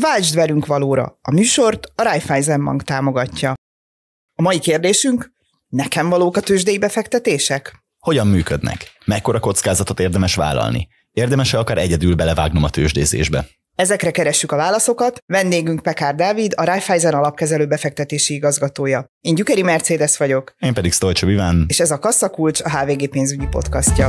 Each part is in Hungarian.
Váltsd velünk valóra! A műsort a Raiffeisen Bank támogatja. A mai kérdésünk, nekem valók a tőzsdei befektetések? Hogyan működnek? Mekkora kockázatot érdemes vállalni? Érdemes-e akár egyedül belevágnom a tőzsdézésbe? Ezekre keressük a válaszokat. Vendégünk Pekár Dávid, a Raiffeisen alapkezelő befektetési igazgatója. Én Gyükeri Mercedes vagyok. Én pedig Stolcsa Iván. És ez a Kasszakulcs, a HVG pénzügyi podcastja.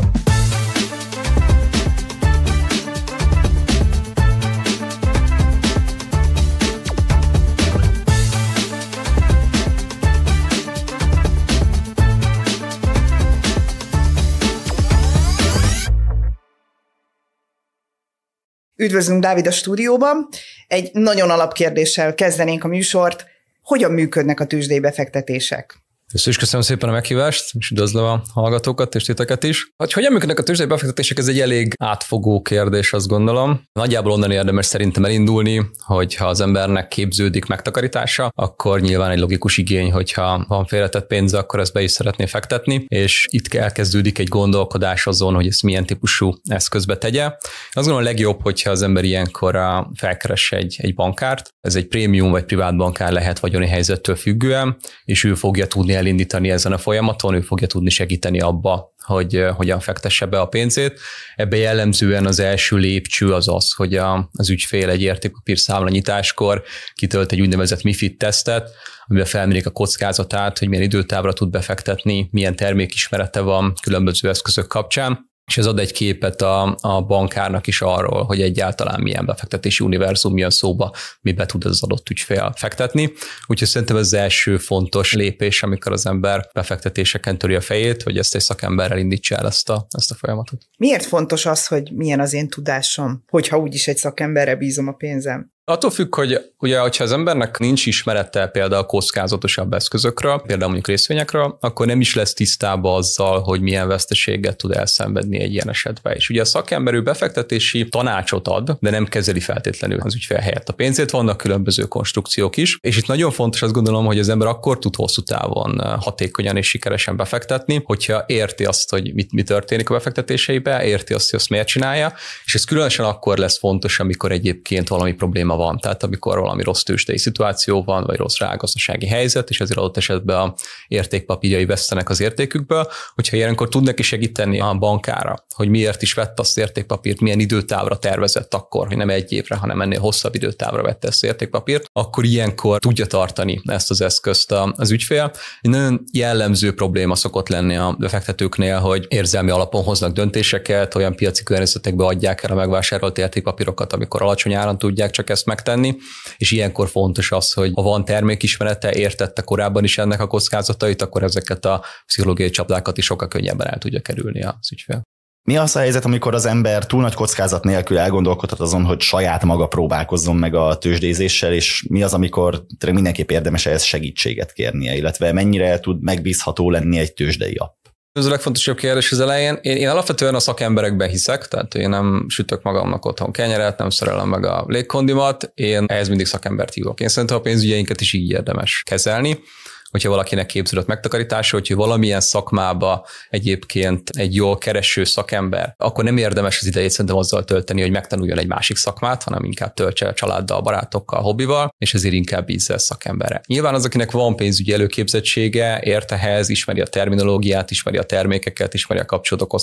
Üdvözlünk Dávid a stúdióban. Egy nagyon alapkérdéssel kezdenénk a műsort. Hogyan működnek a tőzsdei befektetések? Ezt is köszönöm szépen a meghívást, és üdvözlöm a hallgatókat és titeket is. Hogy hogyan működnek a tőzsdei befektetések, ez egy elég átfogó kérdés, azt gondolom. Nagyjából onnan érdemes szerintem elindulni, hogy ha az embernek képződik megtakarítása, akkor nyilván egy logikus igény, hogyha van félretett pénze, akkor ezt be is szeretné fektetni, és itt elkezdődik egy gondolkodás azon, hogy ezt milyen típusú eszközbe tegye. Azt gondolom a legjobb, hogyha az ember ilyenkor felkeres egy, egy bankárt, ez egy prémium vagy privát bankár lehet vagyoni helyzettől függően, és ő fogja tudni elindítani ezen a folyamaton, ő fogja tudni segíteni abba, hogy hogyan fektesse be a pénzét. Ebbe jellemzően az első lépcső az az, hogy a, az ügyfél egy értékpapír számlanyításkor kitölt egy úgynevezett MIFID tesztet, amiben felmérik a kockázatát, hogy milyen időtávra tud befektetni, milyen termékismerete van különböző eszközök kapcsán és ez ad egy képet a, a bankárnak is arról, hogy egyáltalán milyen befektetési univerzum jön szóba, mibe tud az adott ügyfél fektetni. Úgyhogy szerintem ez az első fontos lépés, amikor az ember befektetéseken töri a fejét, hogy ezt egy szakemberrel indítsa el ezt a, ezt a folyamatot. Miért fontos az, hogy milyen az én tudásom, hogyha úgyis egy szakemberre bízom a pénzem? Attól függ, hogy ugye, hogyha az embernek nincs ismerete például kockázatosabb eszközökről, például mondjuk részvényekről, akkor nem is lesz tisztába azzal, hogy milyen veszteséget tud elszenvedni egy ilyen esetben. És ugye a szakemberő befektetési tanácsot ad, de nem kezeli feltétlenül az ügyfél helyett a pénzét, vannak különböző konstrukciók is. És itt nagyon fontos azt gondolom, hogy az ember akkor tud hosszú távon eh, hatékonyan és sikeresen befektetni, hogyha érti azt, hogy mit, mi történik a befektetéseibe, érti azt, hogy azt miért csinálja, és ez különösen akkor lesz fontos, amikor egyébként valami probléma van. Tehát amikor valami rossz tőzsdei szituáció van, vagy rossz rágazdasági helyzet, és ezért adott esetben a értékpapírjai vesztenek az értékükből, hogyha ilyenkor tud neki segíteni a bankára, hogy miért is vett azt értékpapírt, milyen időtávra tervezett akkor, hogy nem egy évre, hanem ennél hosszabb időtávra vette ezt értékpapírt, akkor ilyenkor tudja tartani ezt az eszközt az ügyfél. Egy nagyon jellemző probléma szokott lenni a befektetőknél, hogy érzelmi alapon hoznak döntéseket, olyan piaci környezetekbe adják el a megvásárolt értékpapírokat, amikor alacsony áron tudják csak ezt megtenni, és ilyenkor fontos az, hogy ha van termékismerete, értette korábban is ennek a kockázatait, akkor ezeket a pszichológiai csapdákat is sokkal könnyebben el tudja kerülni az ügyfél. Mi az a helyzet, amikor az ember túl nagy kockázat nélkül elgondolkodhat azon, hogy saját maga próbálkozzon meg a tőzsdézéssel, és mi az, amikor mindenképp érdemes ehhez segítséget kérnie, illetve mennyire tud megbízható lenni egy tőzsdei app? Ez a legfontosabb kérdés az elején. Én, én alapvetően a szakemberekben hiszek, tehát én nem sütök magamnak otthon kenyeret, nem szerelem meg a légkondimat, én ehhez mindig szakembert hívok. Én szerintem a pénzügyeinket is így érdemes kezelni hogyha valakinek képződött megtakarítása, hogyha valamilyen szakmába egyébként egy jól kereső szakember, akkor nem érdemes az idejét szerintem azzal tölteni, hogy megtanuljon egy másik szakmát, hanem inkább töltse a családdal, barátokkal, hobbival, és ezért inkább a szakemberre. Nyilván az, akinek van pénzügyi előképzettsége, értehez, ismeri a terminológiát, ismeri a termékeket, ismeri a kapcsolódó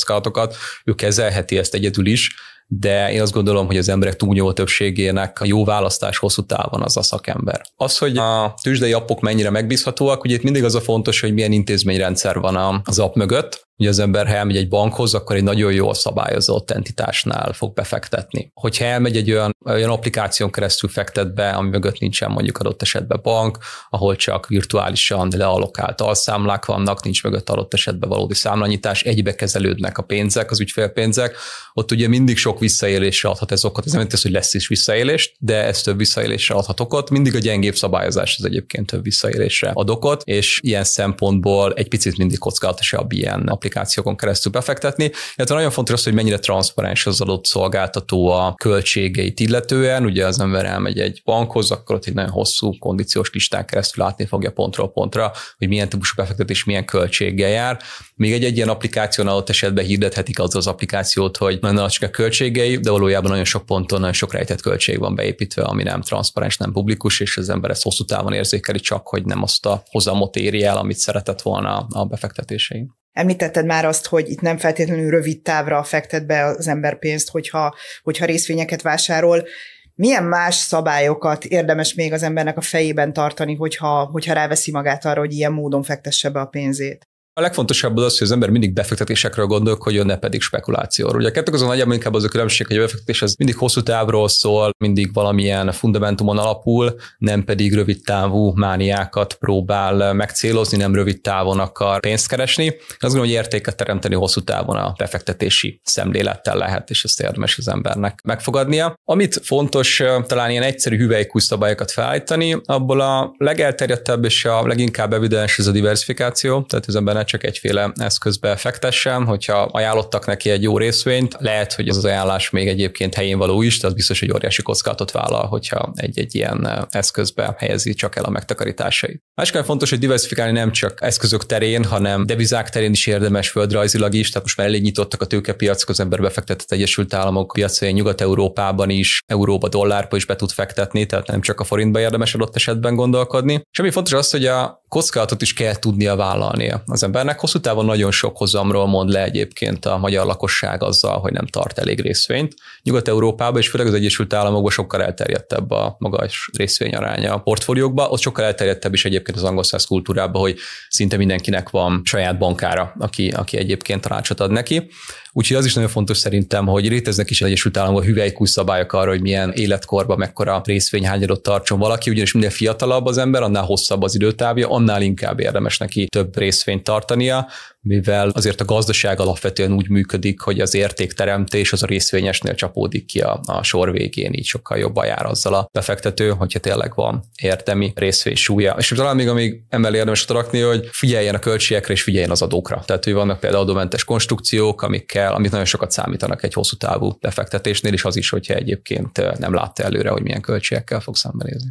ő kezelheti ezt egyedül is, de én azt gondolom, hogy az emberek túlnyomó többségének a jó választás hosszú távon az a szakember. Az, hogy a tűzsdei appok mennyire megbízhatóak, ugye itt mindig az a fontos, hogy milyen intézményrendszer van az app mögött, Ugye az ember, ha elmegy egy bankhoz, akkor egy nagyon jól szabályozott entitásnál fog befektetni. Hogyha elmegy egy olyan, olyan applikáción keresztül fektet be, ami mögött nincsen mondjuk adott esetben bank, ahol csak virtuálisan lealokált alszámlák vannak, nincs mögött adott esetben valódi számlanyítás, egybe kezelődnek a pénzek, az ügyfélpénzek, ott ugye mindig sok sok visszaélésre adhat ez okot. Ez nem jelenti, hogy lesz is visszaélést, de ez több visszaélésre adhat okot. Mindig a gyengébb szabályozás az egyébként több visszaélésre ad okot, és ilyen szempontból egy picit mindig kockázatosabb ilyen applikációkon keresztül befektetni. Illetve nagyon fontos az, hogy mennyire transzparens az adott szolgáltató a költségeit illetően. Ugye az ember elmegy egy bankhoz, akkor ott egy nagyon hosszú kondíciós listán keresztül látni fogja pontról pontra, hogy milyen típusú befektetés milyen költséggel jár még egy, egy ilyen applikáción adott esetben hirdethetik az az applikációt, hogy nagyon csak a költségei, de valójában nagyon sok ponton nagyon sok rejtett költség van beépítve, ami nem transzparens, nem publikus, és az ember ezt hosszú távon érzékeli csak, hogy nem azt a hozamot éri el, amit szeretett volna a befektetései. Említetted már azt, hogy itt nem feltétlenül rövid távra fektet be az ember pénzt, hogyha, hogyha részvényeket vásárol. Milyen más szabályokat érdemes még az embernek a fejében tartani, hogyha, hogyha ráveszi magát arra, hogy ilyen módon fektesse be a pénzét? A legfontosabb az, hogy az ember mindig befektetésekről gondolkodjon, ne pedig spekulációról. Ugye a kettő között nagyjából inkább az a különbség, hogy a befektetés az mindig hosszú távról szól, mindig valamilyen fundamentumon alapul, nem pedig rövid távú mániákat próbál megcélozni, nem rövid távon akar pénzt keresni. Azt gondolom, hogy értéket teremteni hosszú távon a befektetési szemlélettel lehet, és ezt érdemes az embernek megfogadnia. Amit fontos talán ilyen egyszerű hüvelykú szabályokat felállítani, abból a legelterjedtebb és a leginkább evidens ez a diversifikáció, tehát az ember csak egyféle eszközbe fektessem, hogyha ajánlottak neki egy jó részvényt, lehet, hogy ez az ajánlás még egyébként helyén való is, de az biztos, hogy óriási kockázatot vállal, hogyha egy, egy ilyen eszközbe helyezi csak el a megtakarításait. Másik fontos, hogy diversifikálni nem csak eszközök terén, hanem devizák terén is érdemes földrajzilag is, tehát most már elég nyitottak a tőkepiacok, az ember befektetett Egyesült Államok piacain, Nyugat-Európában is, Euróba dollárba is be tud fektetni, tehát nem csak a forintba érdemes adott esetben gondolkodni. És ami fontos az, hogy a kockázatot is kell tudnia vállalnia az ember embernek. Hosszú távon nagyon sok hozamról mond le egyébként a magyar lakosság azzal, hogy nem tart elég részvényt. Nyugat-Európában és főleg az Egyesült Államokban sokkal elterjedtebb a magas részvény aránya a portfóliókban, ott sokkal elterjedtebb is egyébként az angol száz kultúrában, hogy szinte mindenkinek van saját bankára, aki, aki egyébként tanácsot ad neki. Úgyhogy az is nagyon fontos szerintem, hogy léteznek is az Egyesült Államok hüvelykú szabályok arra, hogy milyen életkorban mekkora részvényhányadot tartson valaki, ugyanis minél fiatalabb az ember, annál hosszabb az időtávja, annál inkább érdemes neki több részvényt tartania, mivel azért a gazdaság alapvetően úgy működik, hogy az értékteremtés az a részvényesnél csapódik ki a, a sor végén, így sokkal jobban jár azzal a befektető, hogyha tényleg van értemi részvény súlya. És talán még amíg emellé érdemes rakni, hogy figyeljen a költségekre és figyeljen az adókra. Tehát, hogy vannak például adómentes konstrukciók, amikkel kell, amit nagyon sokat számítanak egy hosszú távú befektetésnél, és az is, hogyha egyébként nem látta előre, hogy milyen költségekkel fog szembenézni.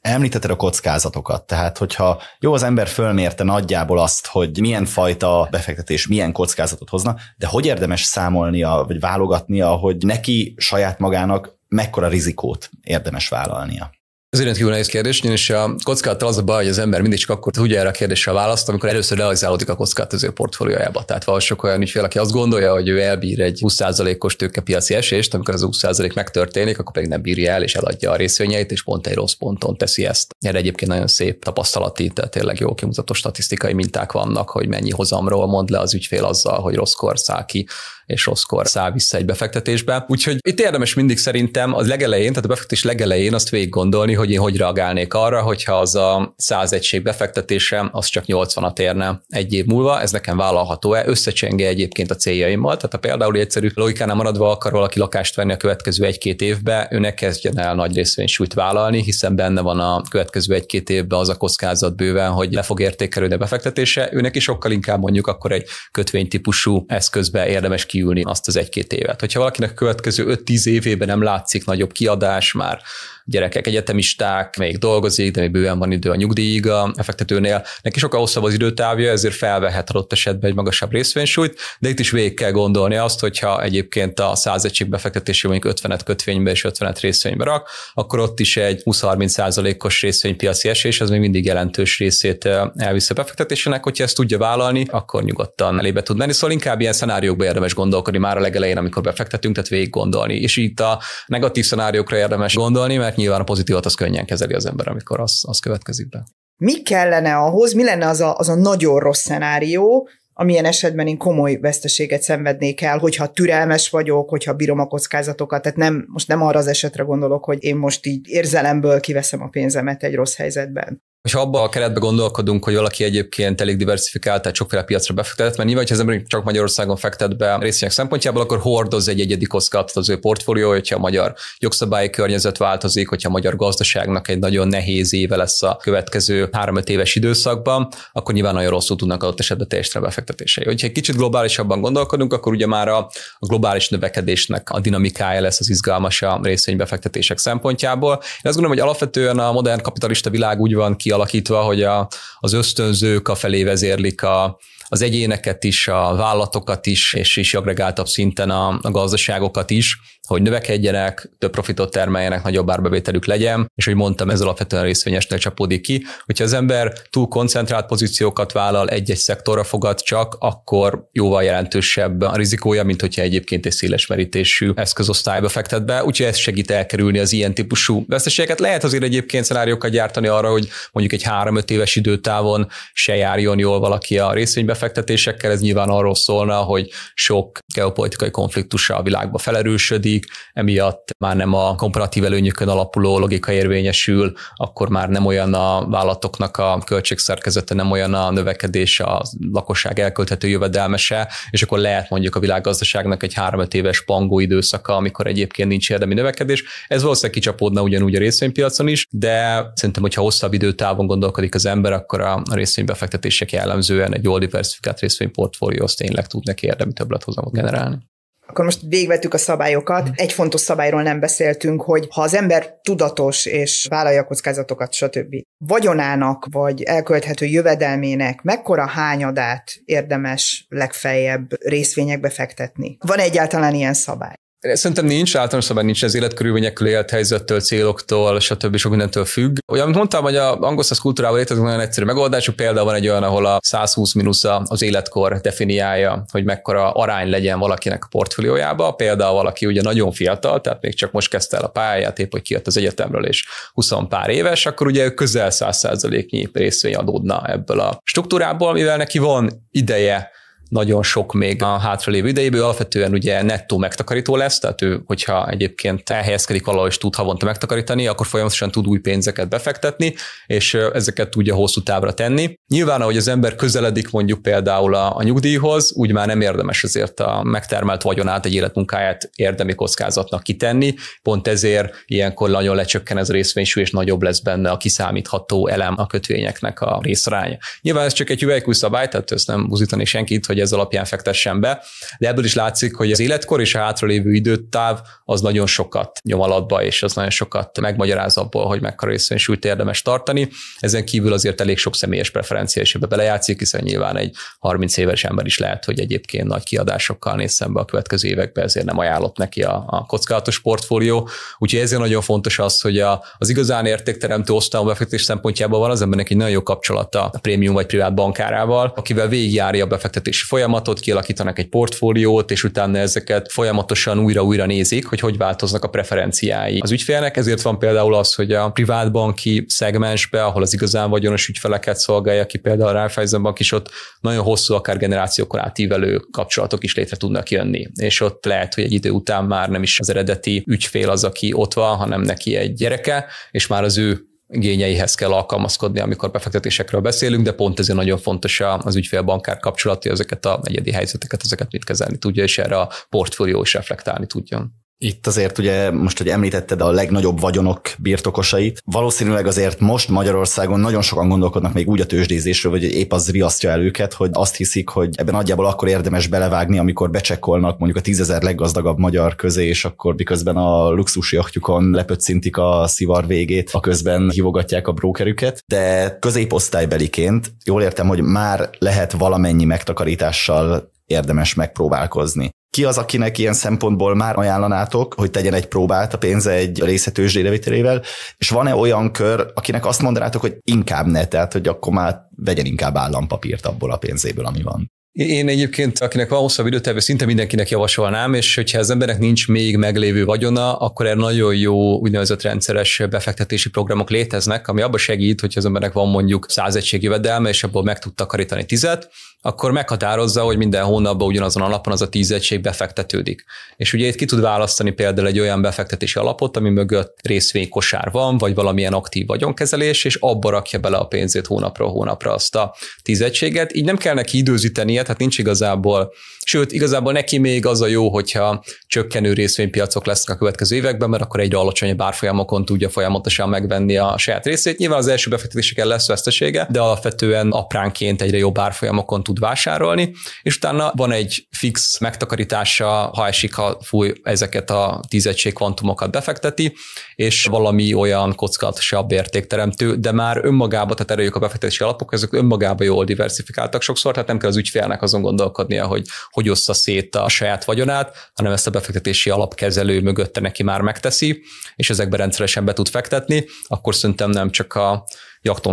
Említetted a kockázatokat, tehát hogyha jó az ember fölmérte nagyjából azt, hogy milyen fajta befektetés milyen kockázatot hozna, de hogy érdemes számolnia, vagy válogatnia, hogy neki saját magának mekkora rizikót érdemes vállalnia? Ez egy rendkívül nehéz kérdés, és a kockáttal az a baj, hogy az ember mindig csak akkor tudja erre a kérdésre a választ, amikor először realizálódik a kockát az ő portfóliójába. Tehát van sok olyan ügyfél, aki azt gondolja, hogy ő elbír egy 20%-os tőkepiaci esést, amikor az 20% megtörténik, akkor pedig nem bírja el, és eladja a részvényeit, és pont egy rossz ponton teszi ezt. Erre egyébként nagyon szép tapasztalati, tehát tényleg jó kimutató statisztikai minták vannak, hogy mennyi hozamról mond le az ügyfél azzal, hogy rosszkor száll ki és rosszkor száll vissza egy befektetésbe. Úgyhogy itt érdemes mindig szerintem az legelején, tehát a befektetés legelején azt végig gondolni, hogy én hogy reagálnék arra, hogyha az a 100 egység befektetése az csak 80-at érne egy év múlva, ez nekem vállalható-e, összecsenge egyébként a céljaimmal. Tehát a például egyszerű logikánál maradva akar valaki lakást venni a következő egy-két évbe, ő ne kezdjen el nagy részvénysúlyt vállalni, hiszen benne van a következő egy-két évben az a kockázat bőven, hogy le fog értékelődni a befektetése, őnek is sokkal inkább mondjuk akkor egy kötvénytípusú eszközbe érdemes kiülni azt az egy-két évet. Hogyha valakinek a következő 5-10 évében nem látszik nagyobb kiadás, már gyerekek egyetemisták, még dolgozik, de még bőven van idő a nyugdíjig a fektetőnél, Neki sokkal hosszabb az időtávja, ezért felvehet adott esetben egy magasabb részvénysúlyt, de itt is végig kell gondolni azt, hogyha egyébként a 100 egység befektetési mondjuk 50 kötvénybe és 50 részvénybe rak, akkor ott is egy 20-30%-os részvénypiaci esés, az még mindig jelentős részét elviszi a befektetésének, hogyha ezt tudja vállalni, akkor nyugodtan elébe tud menni. Szóval inkább ilyen szenáriókba érdemes gondolkodni már a legelején, amikor befektetünk, tehát végig gondolni. És itt a negatív szenáriókra érdemes gondolni, mert hát nyilván a pozitívat az könnyen kezeli az ember, amikor az, az következik be. Mi kellene ahhoz, mi lenne az a, az a nagyon rossz szenárió, amilyen esetben én komoly veszteséget szenvednék el, hogyha türelmes vagyok, hogyha bírom a kockázatokat, tehát nem, most nem arra az esetre gondolok, hogy én most így érzelemből kiveszem a pénzemet egy rossz helyzetben. És ha abba a keretben gondolkodunk, hogy valaki egyébként elég diversifikált, tehát sokféle piacra befektetett, mert nyilván, ha az ember csak Magyarországon fektet be részvények szempontjából, akkor hordoz egy egyedi kockázatot az ő portfólió, hogyha a magyar jogszabályi környezet változik, hogyha a magyar gazdaságnak egy nagyon nehéz éve lesz a következő 3-5 éves időszakban, akkor nyilván nagyon rosszul tudnak adott esetben teljesíteni befektetései. Hogyha egy kicsit globálisabban gondolkodunk, akkor ugye már a globális növekedésnek a dinamikája lesz az izgalmas a részvénybefektetések szempontjából. Én azt gondolom, hogy alapvetően a modern kapitalista világ úgy van ki kialakítva, hogy a, az ösztönzők a felé vezérlik a, az egyéneket is, a vállalatokat is, és is agregáltabb szinten a, a gazdaságokat is, hogy növekedjenek, több profitot termeljenek, nagyobb árbevételük legyen, és hogy mondtam, ez alapvetően részvényesnek csapódik ki. Hogyha az ember túl koncentrált pozíciókat vállal, egy-egy szektorra fogad csak, akkor jóval jelentősebb a rizikója, mint hogyha egyébként egy széles merítésű eszközosztályba fektet be, úgyhogy ez segít elkerülni az ilyen típusú veszteségeket. Lehet azért egyébként szenáriókat gyártani arra, hogy mondjuk egy 3-5 éves időtávon se járjon jól valaki a részvénybe befektetésekkel, ez nyilván arról szólna, hogy sok geopolitikai konfliktus a világba felerősödik, emiatt már nem a komparatív előnyökön alapuló logika érvényesül, akkor már nem olyan a vállalatoknak a költségszerkezete, nem olyan a növekedés, a lakosság elkölthető jövedelmese, és akkor lehet mondjuk a világgazdaságnak egy 3-5 éves pangó időszaka, amikor egyébként nincs érdemi növekedés. Ez valószínűleg kicsapódna ugyanúgy a részvénypiacon is, de szerintem, hogyha hosszabb időtávon gondolkodik az ember, akkor a részvénybefektetések jellemzően egy jól diversifikált részvényportfólió az tényleg tud neki érdemi többlethoznamot generálni. Akkor most végvettük a szabályokat. Mm. Egy fontos szabályról nem beszéltünk, hogy ha az ember tudatos és vállalja a kockázatokat, stb. vagyonának vagy elkölthető jövedelmének mekkora hányadát érdemes legfeljebb részvényekbe fektetni? Van egyáltalán ilyen szabály? Szerintem nincs, általános szabály nincs ez életkörülményekkel, élethelyzettől, helyzettől, céloktól, stb. sok mindentől függ. Olyan, amit mondtam, hogy a angol száz kultúrában léteznek nagyon egyszerű megoldások, például van egy olyan, ahol a 120 minusza az életkor definiálja, hogy mekkora arány legyen valakinek a portfóliójába. Például valaki ugye nagyon fiatal, tehát még csak most kezdte el a pályáját, épp hogy kijött az egyetemről, és 20 pár éves, akkor ugye közel 100%-nyi részvény adódna ebből a struktúrából, mivel neki van ideje nagyon sok még a hátralévő idejéből, alapvetően ugye nettó megtakarító lesz, tehát ő, hogyha egyébként elhelyezkedik valahol és tud havonta megtakarítani, akkor folyamatosan tud új pénzeket befektetni, és ezeket tudja hosszú távra tenni. Nyilván, ahogy az ember közeledik mondjuk például a, a nyugdíjhoz, úgy már nem érdemes azért a megtermelt vagyonát, egy életmunkáját érdemi kockázatnak kitenni, pont ezért ilyenkor nagyon lecsökken ez a részvénysű, és nagyobb lesz benne a kiszámítható elem a kötvényeknek a részránya. Nyilván ez csak egy hüvelykúj szabály, tehát ezt nem buzítani senkit, hogy hogy ez alapján fektessen be. De ebből is látszik, hogy az életkor és a hátralévő időtáv az nagyon sokat nyom alatba, és az nagyon sokat megmagyaráz abból, hogy mekkora részvénysúlyt érdemes tartani. Ezen kívül azért elég sok személyes preferencia is ebbe belejátszik, hiszen nyilván egy 30 éves ember is lehet, hogy egyébként nagy kiadásokkal néz szembe a következő évekbe, ezért nem ajánlott neki a, a kockázatos portfólió. Úgyhogy ezért nagyon fontos az, hogy a, az igazán értékteremtő osztályon befektetés szempontjából van az embernek egy nagyon jó kapcsolata a prémium vagy privát bankárával, akivel végigjárja a befektetés folyamatot, kialakítanak egy portfóliót, és utána ezeket folyamatosan újra-újra nézik, hogy hogy változnak a preferenciái az ügyfélnek. Ezért van például az, hogy a privátbanki szegmensbe, ahol az igazán vagyonos ügyfeleket szolgálja ki, például a Raiffeisen Bank is ott nagyon hosszú, akár generációkon átívelő kapcsolatok is létre tudnak jönni. És ott lehet, hogy egy idő után már nem is az eredeti ügyfél az, aki ott van, hanem neki egy gyereke, és már az ő igényeihez kell alkalmazkodni, amikor befektetésekről beszélünk, de pont ezért nagyon fontos az ügyfélbankár kapcsolati ezeket a egyedi helyzeteket, ezeket mit kezelni tudja, és erre a portfólió is reflektálni tudjon. Itt azért ugye most, hogy említetted a legnagyobb vagyonok birtokosait, valószínűleg azért most Magyarországon nagyon sokan gondolkodnak még úgy a tőzsdézésről, vagy épp az riasztja el őket, hogy azt hiszik, hogy ebben nagyjából akkor érdemes belevágni, amikor becsekkolnak mondjuk a tízezer leggazdagabb magyar közé, és akkor miközben a luxus jachtjukon lepöccintik a szivar végét, a közben hívogatják a brókerüket, de középosztálybeliként jól értem, hogy már lehet valamennyi megtakarítással érdemes megpróbálkozni ki az, akinek ilyen szempontból már ajánlanátok, hogy tegyen egy próbát a pénze egy részletős délevitelével, és van-e olyan kör, akinek azt mondanátok, hogy inkább ne, tehát hogy akkor már vegyen inkább állampapírt abból a pénzéből, ami van? Én egyébként, akinek van hosszabb időterve, szinte mindenkinek javasolnám, és hogyha az embernek nincs még meglévő vagyona, akkor erre nagyon jó úgynevezett rendszeres befektetési programok léteznek, ami abba segít, hogy az embernek van mondjuk száz egység jövedelme, és abból meg tud takarítani tizet, akkor meghatározza, hogy minden hónapban ugyanazon a napon az a tíz egység befektetődik. És ugye itt ki tud választani például egy olyan befektetési alapot, ami mögött részvénykosár van, vagy valamilyen aktív vagyonkezelés, és abba rakja bele a pénzét hónapról hónapra azt a tíz egységet. Így nem kell neki időzíteni céget, hát nincs igazából, sőt, igazából neki még az a jó, hogyha csökkenő részvénypiacok lesznek a következő években, mert akkor egyre alacsonyabb árfolyamokon tudja folyamatosan megvenni a saját részét. Nyilván az első befektetéseken lesz vesztesége, de alapvetően apránként egyre jobb árfolyamokon tud vásárolni, és utána van egy fix megtakarítása, ha esik, ha fúj ezeket a tízegység kvantumokat befekteti, és valami olyan kockázatosabb értékteremtő, de már önmagában, tehát erőjük a befektetési alapok, ezek önmagában jól diversifikáltak sokszor, tehát nem kell az ügyfélnek embernek azon gondolkodnia, hogy hogy ossza szét a saját vagyonát, hanem ezt a befektetési alapkezelő mögötte neki már megteszi, és ezekbe rendszeresen be tud fektetni, akkor szerintem nem csak a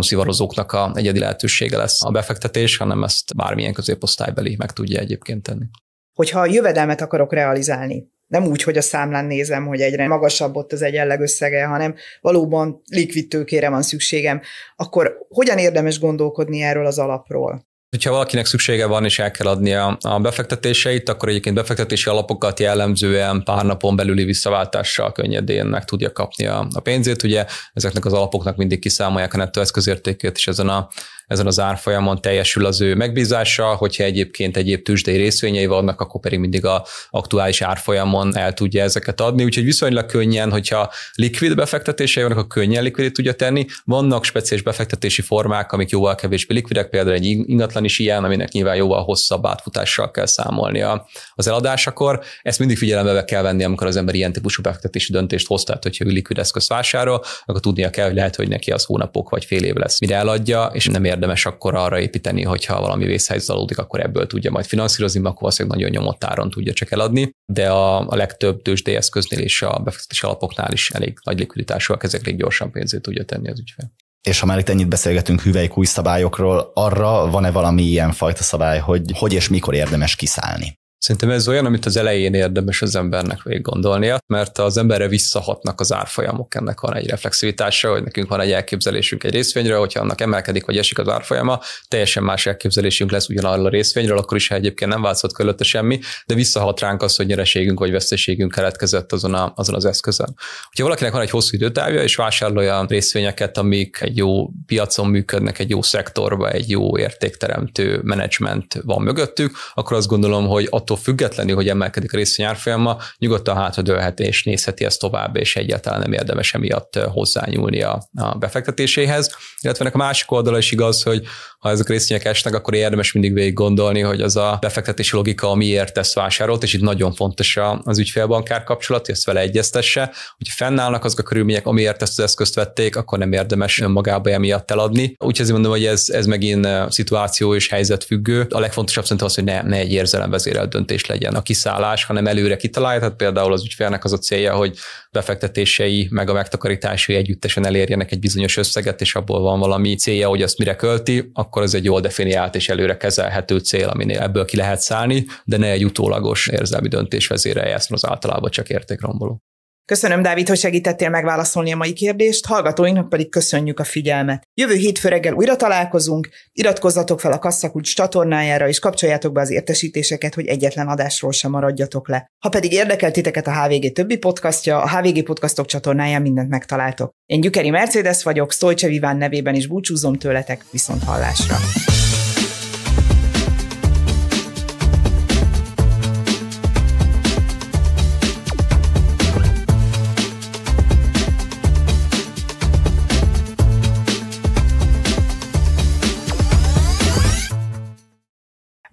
szivarozóknak a egyedi lehetősége lesz a befektetés, hanem ezt bármilyen középosztálybeli meg tudja egyébként tenni. Hogyha a jövedelmet akarok realizálni, nem úgy, hogy a számlán nézem, hogy egyre magasabb ott az összege, hanem valóban likvid tőkére van szükségem, akkor hogyan érdemes gondolkodni erről az alapról? Hogyha valakinek szüksége van és el kell adnia a befektetéseit, akkor egyébként befektetési alapokat jellemzően pár napon belüli visszaváltással könnyedén meg tudja kapni a, pénzét. Ugye ezeknek az alapoknak mindig kiszámolják a nettó eszközértékét, és ezen a ezen az árfolyamon teljesül az ő megbízása, hogyha egyébként egyéb tűzsdei részvényei vannak, akkor pedig mindig a aktuális árfolyamon el tudja ezeket adni, úgyhogy viszonylag könnyen, hogyha likvid befektetései vannak, akkor könnyen likvidit tudja tenni. Vannak speciális befektetési formák, amik jóval kevésbé likvidek, például egy ingatlan is ilyen, aminek nyilván jóval hosszabb átfutással kell számolnia az eladásakor. Ezt mindig figyelembe kell venni, amikor az ember ilyen típusú befektetési döntést hoz, tehát hogyha likvid eszköz vásárol, akkor tudnia kell, hogy lehet, hogy neki az hónapok vagy fél év lesz, mire eladja, és nem ér érdemes akkor arra építeni, hogyha valami vészhelyzet adódik, akkor ebből tudja majd finanszírozni, mert akkor valószínűleg nagyon nyomott áron tudja csak eladni, de a, a legtöbb tőzsdei eszköznél és a befektetési alapoknál is elég nagy likviditásúak, ezek elég gyorsan pénzét tudja tenni az ügyfél. És ha már itt ennyit beszélgetünk hüvelyk új szabályokról, arra van-e valami ilyen fajta szabály, hogy hogy és mikor érdemes kiszállni? Szerintem ez olyan, amit az elején érdemes az embernek végig gondolnia, mert az emberre visszahatnak az árfolyamok. Ennek van egy reflexivitása, hogy nekünk van egy elképzelésünk egy részvényről, hogyha annak emelkedik vagy esik az árfolyama, teljesen más elképzelésünk lesz ugyanarról a részvényről, akkor is, ha egyébként nem változott körülötte semmi, de visszahat ránk az, hogy nyereségünk vagy veszteségünk keletkezett azon, a, azon az eszközön. Ha valakinek van egy hosszú időtávja, és vásárol olyan részvényeket, amik egy jó piacon működnek, egy jó szektorba, egy jó értékteremtő menedzsment van mögöttük, akkor azt gondolom, hogy attól attól függetlenül, hogy emelkedik a részvény árfolyama, nyugodtan hátradőlhet és nézheti ezt tovább, és egyáltalán nem érdemes emiatt hozzányúlni a, a befektetéséhez. Illetve ennek a másik oldala is igaz, hogy ha ezek a részvények esnek, akkor érdemes mindig végig gondolni, hogy az a befektetési logika miért ezt vásárolt, és itt nagyon fontos az ügyfélbankár kapcsolat, hogy ezt vele egyeztesse, hogy fennállnak azok a körülmények, amiért ezt az eszközt vették, akkor nem érdemes önmagába emiatt eladni. Úgyhogy ezért mondom, hogy ez, ez megint szituáció és helyzet függő. A legfontosabb szerintem az, hogy ne, ne egy érzelem vezérelt döntés legyen a kiszállás, hanem előre kitalálja. Tehát például az ügyfélnek az a célja, hogy befektetései meg a megtakarításai együttesen elérjenek egy bizonyos összeget, és abból van valami célja, hogy azt mire költi, akkor ez egy jól definiált és előre kezelhető cél, aminél ebből ki lehet szállni, de ne egy utólagos érzelmi döntés vezérelje ezt, az általában csak értékromboló. Köszönöm, Dávid, hogy segítettél megválaszolni a mai kérdést, hallgatóinknak pedig köszönjük a figyelmet. Jövő hétfő reggel újra találkozunk, iratkozzatok fel a Kasszakulcs csatornájára, és kapcsoljátok be az értesítéseket, hogy egyetlen adásról sem maradjatok le. Ha pedig érdekel titeket a HVG többi podcastja, a HVG podcastok csatornáján mindent megtaláltok. Én Gyükeri Mercedes vagyok, Szolcse Viván nevében is búcsúzom tőletek, viszont hallásra!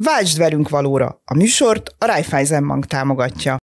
Váltsd velünk valóra! A műsort a Raiffeisen Bank támogatja.